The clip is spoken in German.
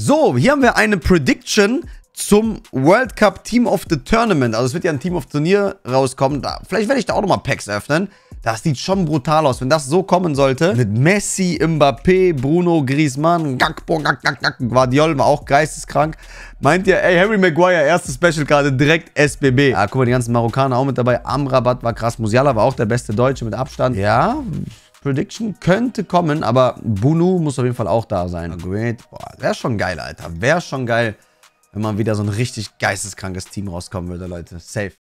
So, hier haben wir eine Prediction zum World Cup Team of the Tournament. Also es wird ja ein Team of Turnier rauskommen. Da, vielleicht werde ich da auch nochmal Packs öffnen. Das sieht schon brutal aus, wenn das so kommen sollte. Mit Messi, Mbappé, Bruno, Griezmann, Gakpo, Gak, Gak, Gak, Guardiol war auch geisteskrank. Meint ihr, ey, Harry Maguire, erste special gerade, direkt SBB. Ja, ah, guck mal, die ganzen Marokkaner auch mit dabei. Amrabat war krass, Musiala war auch der beste Deutsche mit Abstand. Ja, Prediction könnte kommen, aber Bunu muss auf jeden Fall auch da sein. Great. Boah, wäre schon geil, Alter. Wäre schon geil, wenn man wieder so ein richtig geisteskrankes Team rauskommen würde, Leute. Safe.